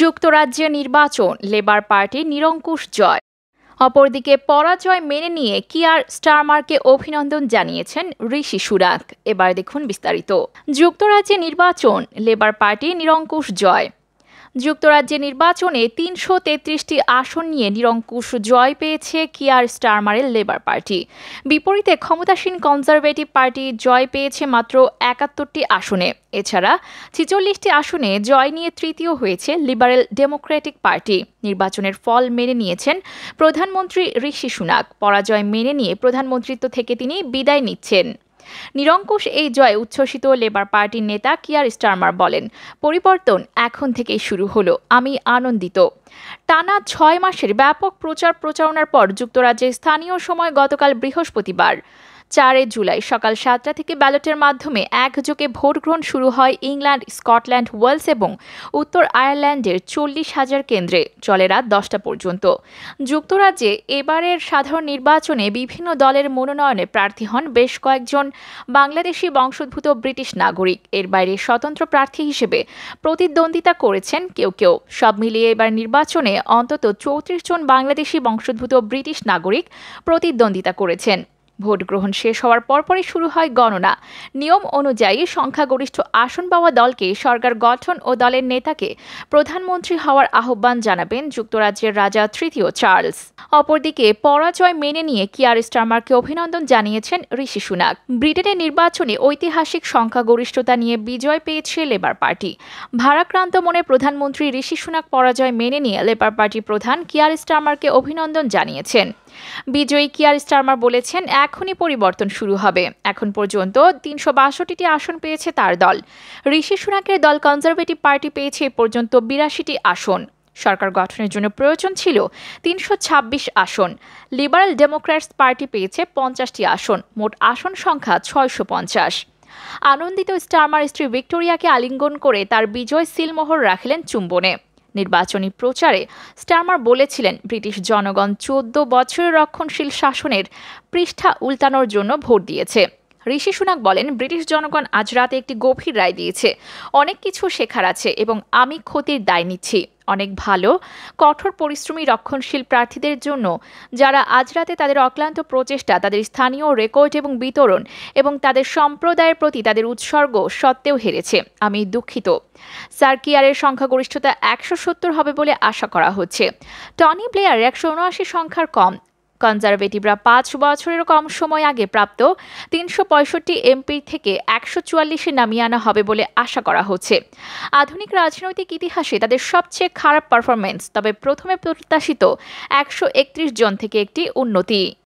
যুক্তরাজ্যে নির্বাচন লেবার পার্টির নিরঙ্কুশ জয় অপরদিকে পরাজয় মেনে নিয়ে কিয়ার স্টারমার্কে অভিনন্দন জানিয়েছেন ঋষি সুরাক এবার দেখুন বিস্তারিত যুক্তরাজ্যে নির্বাচন লেবার পার্টি নিরঙ্কুশ জয় যুক্তরাজ্যে নির্বাচনে তিনশো তেত্রিশটি আসন নিয়ে নিরঙ্কুশ জয় পেয়েছে কিয়ার স্টারমারের লেবার পার্টি বিপরীতে ক্ষমতাসীন কনজারভেটিভ পার্টি জয় পেয়েছে মাত্র একাত্তরটি আসনে এছাড়া ছিচল্লিশটি আসনে জয় নিয়ে তৃতীয় হয়েছে লিবারেল ডেমোক্রেটিক পার্টি নির্বাচনের ফল মেনে নিয়েছেন প্রধানমন্ত্রী ঋষি সুনাক পরাজয় মেনে নিয়ে প্রধানমন্ত্রিত্ব থেকে তিনি বিদায় নিচ্ছেন নিরঙ্কুশ এই জয়ে উচ্ছ্বসিত লেবার পার্টির নেতা কিয়ার স্টারমার বলেন পরিবর্তন এখন থেকেই শুরু হলো আমি আনন্দিত টানা ছয় মাসের ব্যাপক প্রচার প্রচারণার পর যুক্তরাজ্যের স্থানীয় সময় গতকাল বৃহস্পতিবার চারে জুলাই সকাল সাতটা থেকে ব্যালটের মাধ্যমে একযোগে ভোট গ্রহণ শুরু হয় ইংল্যান্ড স্কটল্যান্ড ওয়েলস এবং উত্তর আয়ারল্যান্ডের চল্লিশ হাজার কেন্দ্রে চলে রাত দশটা পর্যন্ত যুক্তরাজ্যে এবারের সাধারণ নির্বাচনে বিভিন্ন দলের মনোনয়নে প্রার্থী হন বেশ কয়েকজন বাংলাদেশি বংশোদ্ভূত ব্রিটিশ নাগরিক এর বাইরে স্বতন্ত্র প্রার্থী হিসেবে প্রতিদ্বন্দ্বিতা করেছেন কেউ কেউ সব মিলিয়ে এবার নির্বাচনে অন্তত চৌত্রিশ জন বাংলাদেশি বংশোদ্ভূত ব্রিটিশ নাগরিক প্রতিদ্বন্দ্বিতা করেছেন ভোট গ্রহণ শেষ হওয়ার পরপরই শুরু হয় গণনা নিয়ম অনুযায়ী সংখ্যাগরিষ্ঠ আসন পাওয়া দলকে সরকার গঠন ও দলের নেতাকে প্রধানমন্ত্রী হওয়ার আহ্বান জানাবেন যুক্তরাজ্যের রাজা তৃতীয় চার্লস অপরদিকে পরাজয় মেনে নিয়ে কিয়ার স্টারমারকে অভিনন্দন জানিয়েছেন ঋষি সুনাক ব্রিটেনের নির্বাচনে ঐতিহাসিক সংখ্যাগরিষ্ঠতা নিয়ে বিজয় পেয়েছে লেবার পার্টি ভারাক্রান্ত মনে প্রধানমন্ত্রী ঋষি সুনাক পরাজয় মেনে নিয়ে লেবার পার্টি প্রধান কিয়ার স্টারমারকে অভিনন্দন জানিয়েছেন বিজয়ী কিয়ার স্টারমার বলেছেন এখনই পরিবর্তন শুরু হবে এখন পর্যন্ত তিনশো আসন পেয়েছে তার দল ঋষি সুনাকের দল কনজারভেটিভ পার্টি পেয়েছে এ পর্যন্ত বিরাশিটি আসন সরকার গঠনের জন্য প্রয়োজন ছিল তিনশো ছাব্বিশ আসন লিবারেল ডেমোক্র্যাটস পার্টি পেয়েছে পঞ্চাশটি আসন মোট আসন সংখ্যা ছয়শো পঞ্চাশ আনন্দিত স্টারমার স্ত্রী ভিক্টোরিয়াকে আলিঙ্গন করে তার বিজয় সিলমোহর রাখলেন চুম্বনে নির্বাচনী প্রচারে স্টারমার বলেছিলেন ব্রিটিশ জনগণ চোদ্দ বছরের রক্ষণশীল শাসনের পৃষ্ঠা উল্টানোর জন্য ভোট দিয়েছে ঋষি সুনাক বলেন ব্রিটিশ জনগণ আজ রাতে একটি গভীর রায় দিয়েছে অনেক কিছু শেখার আছে এবং আমি ক্ষতির দায় নিচ্ছি অনেক ভালো কঠোর পরিশ্রমী রক্ষণশীল প্রার্থীদের জন্য যারা আজ রাতে তাদের অক্লান্ত প্রচেষ্টা তাদের স্থানীয় রেকর্ড এবং বিতরণ এবং তাদের সম্প্রদায়ের প্রতি তাদের উৎসর্গ সত্ত্বেও হেরেছে আমি দুঃখিত সার্কিয়ারের সংখ্যাগরিষ্ঠতা একশো সত্তর হবে বলে আশা করা হচ্ছে টনি প্লেয়ার একশো উনআশি সংখ্যার কম কনজারভেটিভরা পাঁচ বছরের কম সময় আগে প্রাপ্ত তিনশো এমপি থেকে একশো চুয়াল্লিশে নামিয়ে আনা হবে বলে আশা করা হচ্ছে আধুনিক রাজনৈতিক ইতিহাসে তাদের সবচেয়ে খারাপ পারফরমেন্স তবে প্রথমে প্রত্যাশিত একশো জন থেকে একটি উন্নতি